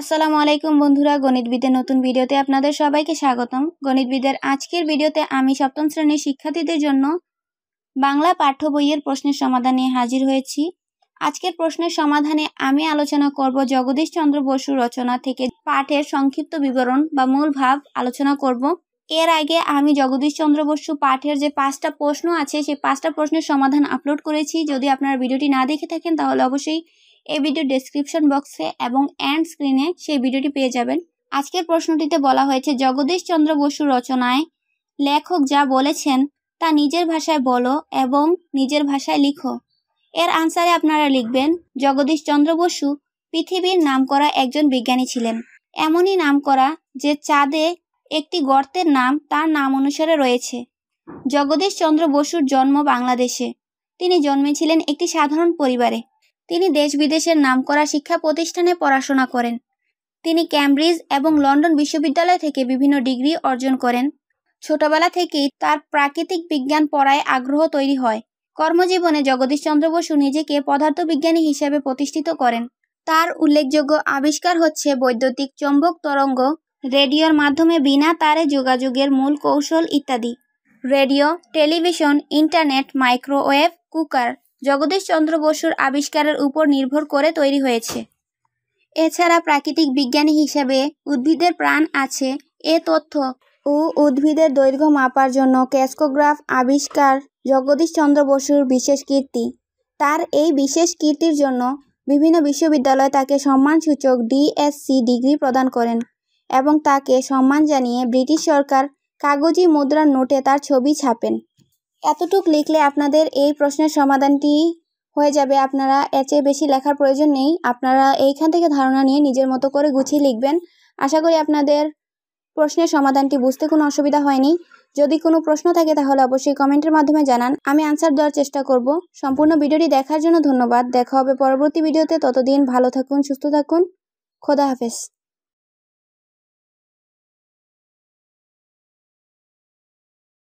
আসসালামু আলাইকুম বন্ধুরা গণিতবিদের নতুন ভিডিওতে আপনাদের সবাইকে স্বাগতম গণিতবিদের আজকের ভিডিওতে আমি সপ্তম শ্রেণীর শিক্ষার্থীদের জন্য বাংলা পাঠ্য বইয়ের প্রশ্নের সমাধান নিয়ে হাজির হয়েছি আজকের প্রশ্নের সমাধানে আমি আলোচনা করব জগদীশ চন্দ্র বসু রচনা থেকে পাঠের সংক্ষিপ্ত বিবরণ বা মূল ভাব আলোচনা করব এর আগে আমি জগদীশ চন্দ্র বসু পাঠের যে পাঁচটা প্রশ্ন আছে সেই পাঁচটা প্রশ্নের সমাধান আপলোড করেছি যদি আপনারা ভিডিওটি না দেখে থাকেন তাহলে অবশ্যই এই ভিডিও ডেসক্রিপশন বক্সে এবং অ্যান্ড স্ক্রিনে সেই ভিডিওটি পেয়ে যাবেন আজকের প্রশ্নটিতে বলা হয়েছে জগদীশ চন্দ্র বসু রচনায় লেখক যা বলেছেন তা নিজের ভাষায় বলো এবং নিজের ভাষায় লিখো এর আনসারে আপনারা লিখবেন জগদীশ চন্দ্র বসু পৃথিবীর নাম করা একজন বিজ্ঞানী ছিলেন এমনই নাম করা যে চাঁদে একটি গর্তের নাম তার নাম অনুসারে রয়েছে জগদীশ চন্দ্র বসুর জন্ম বাংলাদেশে তিনি জন্মেছিলেন একটি সাধারণ পরিবারে তিনি দেশ বিদেশের নামকরা শিক্ষা প্রতিষ্ঠানে পড়াশোনা করেন তিনি ক্যামব্রিজ এবং লন্ডন বিশ্ববিদ্যালয় থেকে বিভিন্ন ডিগ্রি অর্জন করেন ছোটবেলা থেকেই তার প্রাকৃতিক বিজ্ঞান পড়ায় আগ্রহ তৈরি হয় কর্মজীবনে জগদীশচন্দ্র বসু নিজেকে পদার্থবিজ্ঞানী হিসেবে প্রতিষ্ঠিত করেন তার উল্লেখযোগ্য আবিষ্কার হচ্ছে বৈদ্যুতিক চৌম্বক তরঙ্গ রেডিওর মাধ্যমে বিনা তারে যোগাযোগের মূল কৌশল ইত্যাদি radio television internet microwave cooker Jagadish Chandra বসুর আবিষ্কারের উপর নির্ভর করে তৈরি হয়েছে এছাড়া প্রাকৃতিক বিজ্ঞানী হিসেবে উদ্ভিদের প্রাণ আছে এ তথ্য ও উদ্ভিদের দৈর্ঘ্য মাপার জন্য ক্যাসকোগ্রাফ আবিষ্কার জগদীশচন্দ্র বসুর বিশেষ কীর্তি তার এই বিশেষ কীর্তির জন্য বিভিন্ন বিশ্ববিদ্যালয় তাকে সম্মানসূচক ডিএসসি ডিগ্রি প্রদান করেন এবং তাকে সম্মান জানিয়ে ব্রিটিশ সরকার কাগজি মুদ্রার নোটে তার ছবি ছাপেন এতটুক লিখলে আপনাদের এই প্রশ্নের সমাধানটি হয়ে যাবে আপনারা এর চেয়ে বেশি লেখার প্রয়োজন নেই আপনারা এইখান থেকে ধারণা নিয়ে নিজের মতো করে গুছিয়ে লিখবেন আশা করি আপনাদের প্রশ্নের সমাধানটি বুঝতে কোনো অসুবিধা হয়নি যদি কোনো প্রশ্ন থাকে তাহলে অবশ্যই কমেন্টের মাধ্যমে জানান আমি আনসার দেওয়ার চেষ্টা করব সম্পূর্ণ ভিডিওটি দেখার জন্য ধন্যবাদ দেখা হবে পরবর্তী ভিডিওতে ততদিন ভালো থাকুন সুস্থ থাকুন খোদা হাফেজ